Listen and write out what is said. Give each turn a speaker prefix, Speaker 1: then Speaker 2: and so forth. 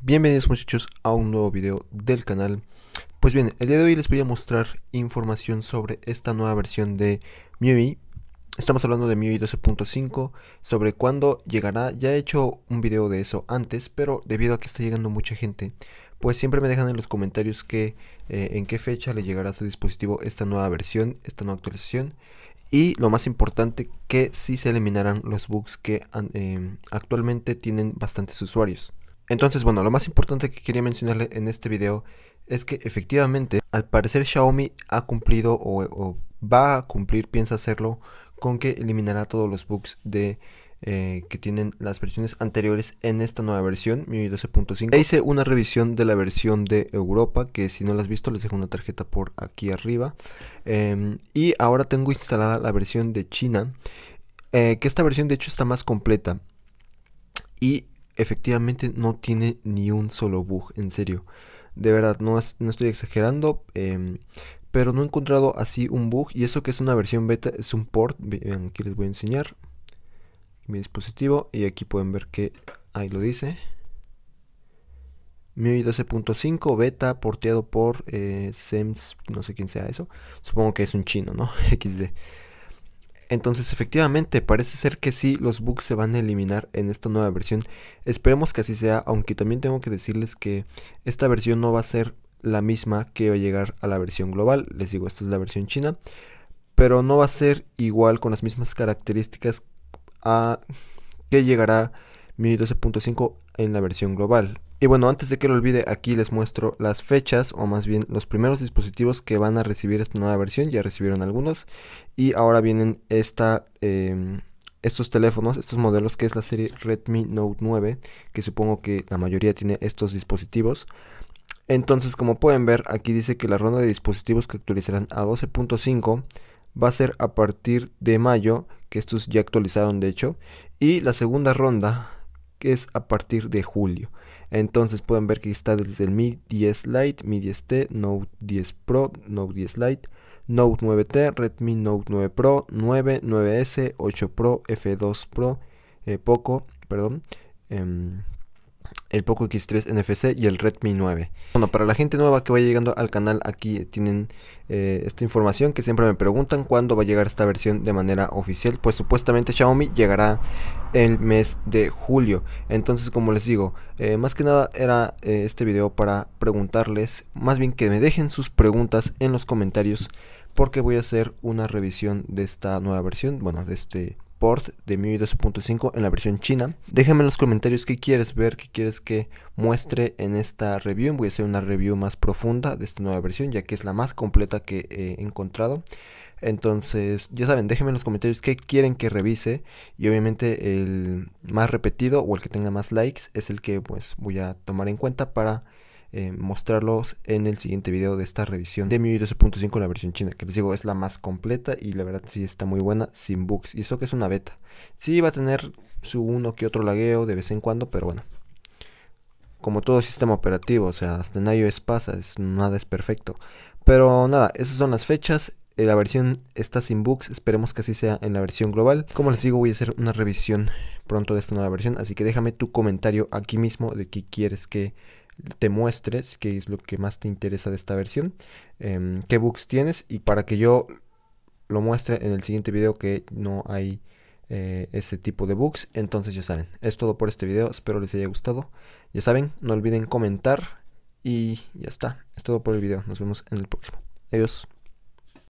Speaker 1: Bienvenidos muchachos a un nuevo video del canal. Pues bien, el día de hoy les voy a mostrar información sobre esta nueva versión de MIUI. Estamos hablando de MIUI 12.5, sobre cuándo llegará. Ya he hecho un video de eso antes, pero debido a que está llegando mucha gente, pues siempre me dejan en los comentarios que, eh, en qué fecha le llegará a su dispositivo esta nueva versión, esta nueva actualización. Y lo más importante, que si sí se eliminarán los bugs que em, actualmente tienen bastantes usuarios. Entonces, bueno, lo más importante que quería mencionarle en este video es que efectivamente, al parecer Xiaomi ha cumplido o, o va a cumplir, piensa hacerlo, con que eliminará todos los bugs de eh, que tienen las versiones anteriores en esta nueva versión, 12.5. hice una revisión de la versión de Europa, que si no la has visto les dejo una tarjeta por aquí arriba. Em, y ahora tengo instalada la versión de China, eh, que esta versión de hecho está más completa. Y efectivamente no tiene ni un solo bug, en serio. De verdad, no, estoy exagerando, em, pero no he encontrado así un bug. Y eso que es una versión beta, es un port, aquí les voy a enseñar mi dispositivo y aquí pueden ver que ahí lo dice MIUI 12.5 beta porteado por SEMS, eh, no sé quién sea eso. Supongo que es un chino, ¿no? XD. Entonces, efectivamente, parece ser que sí, los bugs se van a eliminar en esta nueva versión. Esperemos que así sea, aunque también tengo que decirles que esta versión no va a ser la misma que va a llegar a la versión global. Les digo, esta es la versión china, pero no va a ser igual con las mismas características a que llegará Mi 12.5 en la versión global. Y bueno, antes de que lo olvide, aquí les muestro las fechas, o más bien los primeros dispositivos que van a recibir esta nueva versión. Ya recibieron algunos. Y ahora vienen esta, em, estos teléfonos, estos modelos, que es la serie Redmi Note 9, que supongo que la mayoría tiene estos dispositivos. Entonces, como pueden ver, aquí dice que la ronda de dispositivos que actualizarán a 12.5 va a ser a partir de mayo, que estos ya actualizaron de hecho. Y la segunda ronda que es a partir de julio. Entonces pueden ver que está desde el Mi 10 Lite, Mi 10T, Note 10 Pro, Note 10 Lite, Note 9T, Redmi Note 9 Pro, 9, 9S, 8 Pro, F2 Pro, eh, Poco, perdón. Em, el Poco X3 NFC y el Redmi 9. Bueno, para la gente nueva que va llegando al canal, aquí tienen eh, esta información que siempre me preguntan cuándo va a llegar esta versión de manera oficial. Pues supuestamente Xiaomi llegará el mes de julio. Entonces, como les digo, eh, más que nada era eh, este video para preguntarles, más bien que me dejen sus preguntas en los comentarios porque voy a hacer una revisión de esta nueva versión, bueno, de este de MIUI en la versión china. Déjame en los comentarios qué quieres ver, qué quieres que muestre en esta review. Voy a hacer una review más profunda de esta nueva versión, ya que es la más completa que he encontrado. Entonces, ya saben, déjenme en los comentarios qué quieren que revise. Y obviamente el más repetido o el que tenga más likes es el que pues voy a tomar en cuenta para eh, mostrarlos en el siguiente video de esta revisión de mi 12.5 la versión china, que les digo es la más completa y la verdad sí está muy buena sin bugs. Y eso que es una beta. Sí va a tener su uno que otro lagueo de vez en cuando, pero bueno. Como todo sistema operativo, o sea, hasta en iOS pasa, es, nada es perfecto. Pero nada, esas son las fechas eh, la versión está sin bugs, esperemos que así sea en la versión global. Como les digo, voy a hacer una revisión pronto de esta nueva versión, así que déjame tu comentario aquí mismo de qué quieres que te muestres qué es lo que más te interesa de esta versión, em, qué bugs tienes y para que yo lo muestre en el siguiente video que no hay eh, ese tipo de bugs. Entonces ya saben, es todo por este video, espero les haya gustado. Ya saben, no olviden comentar y ya está, es todo por el video, nos vemos en el próximo. Adiós.